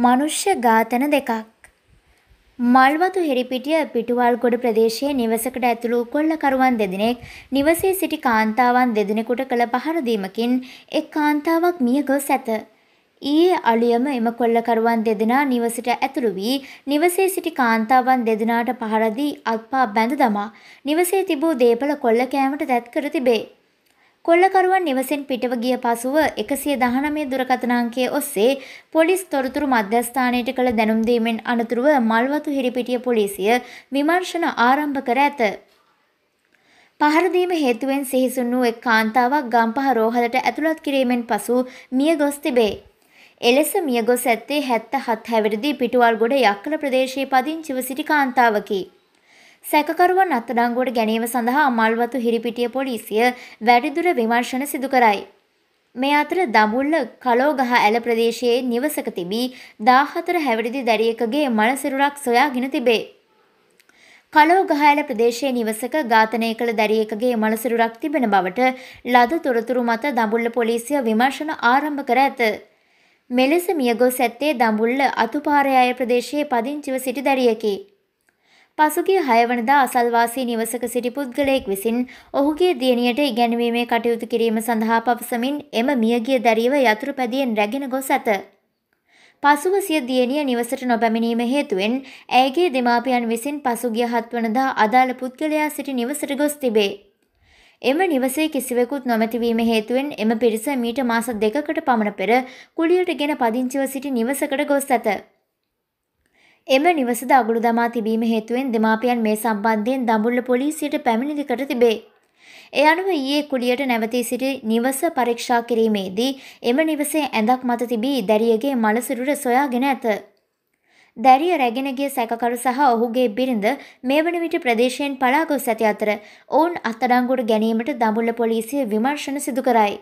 මනුෂ්‍ය ඝාතන දෙකක් මල්වතු හෙරිපිටිය පිටුවල්ගොඩ ප්‍රදේශයේ නිවසකට ඇතුළු කොල්ලකරුවන් දෙදෙනෙක් නිවසේ සිටි කාන්තාවන් දෙදෙනෙකුට කළ පහර දීමකින් එක් කාන්තාවක් මිය ගොස් ඇත. ඊයේ අලුයම එම කොල්ලකරුවන් දෙදෙනා නිවසට ඇතුළු වී නිවසේ සිටි කාන්තාවන් දෙදෙනාට පහර දී අත්පා බැඳ දමා නිවසේ තිබූ දේපල කොල්ල කෑමට දැත් කර තිබේ. කොල්ලකරුවන් නිවසෙන් පිටව ගිය පසුව 119 දුරකථන අංකය ඔස්සේ පොලිස් තොරතුරු මධ්‍යස්ථානයට කළ දැනුම් දීමෙන් අනතුරුව මල්වතු හිරිපිටිය පොලිසිය විමර්ශන ආරම්භ කර ඇත. පහර දීම හේතුවෙන් සිහිසුන් වූ එක් කාන්තාවක් ගම්පහ රෝහලට ඇතුළත් කිරීමෙන් පසු මිය ගොස් තිබේ. එලෙස මිය ගොස් ඇත්තේ 77 හැවිරිදි පිටුවල්ගොඩ යක්කල ප්‍රදේශයේ පදිංචිව සිටි කාන්තාවකි. සැකකරුවන් අත්අඩංගුවට ගැනීම සඳහා මල්වතු හිරිපිටිය පොලිසිය වැඩිදුර විමර්ශන සිදු කරයි. මේ අතර දඹුල්ල කලෝගහ ඇල ප්‍රදේශයේ නිවසක තිබී 14 හැවිරිදි දැරියකගේ මලසිරුරක් සොයාගෙන තිබේ. කලෝගහ ඇල ප්‍රදේශයේ නිවසක ඝාතනය කළ දැරියකගේ මලසිරුරක් තිබෙන බවට ලද තොරතුරු මත දඹුල්ල පොලිසිය විමර්ශන ආරම්භ කර ඇත. මෙලෙස මියගොස් ඇත්තේ දඹුල්ල අතුපාරය ප්‍රදේශයේ පදිංචිව සිටි දැරියකි. පසුගිය හයවනදා අසල්වාසී නිවසක සිටි පුද්ගලයෙක් විසින් ඔහුගේ දියණියට ඉගැන්වීමේ කටයුතු කිරීම සඳහා පවසමින් එම මියගිය දැරිව යතුරු පැදියෙන් රැගෙන ගොස් ඇත. පසුව සිය දියණිය නිවසට නොබැමිණීම හේතුවෙන් ඇයගේ දෙමාපියන් විසින් පසුගිය හත්වනදා අදාළ පුද්ගලයා සිටි නිවසට ගොස් තිබේ. එම නිවසේ කිසිවෙකුත් නොමැතිවීම හේතුවෙන් එම පිරිස මීට මාස දෙකකට පමණ පෙර කුලියට ගෙන පදිංචිව සිටි නිවසකට ගොස් ඇත. එම නිවස ද අගුළු දමා තිබීම හේතුවෙන් දෙමාපියන් මේ සම්බන්ධයෙන් දඹුල්ල පොලිසියට පැමිණිලි කර තිබේ. ඒ අනුව ඊයේ කුලියට නැවතී සිටි නිවස පරීක්ෂා කිරීමේදී එම නිවසේ ඇඳක් මත තිබී දැරියගේ මලසිරුර සොයාගෙන ඇත. දැරිය රැගෙන ගිය සැකකරු සහ ඔහුගේ බිරිඳ මේ වන විට ප්‍රදේශයෙන් පලා ගොස් ඇති අතර ඔවුන් අත්අඩංගුවට ගැනීමට දඹුල්ල පොලිසිය විමර්ශන සිදු කරයි.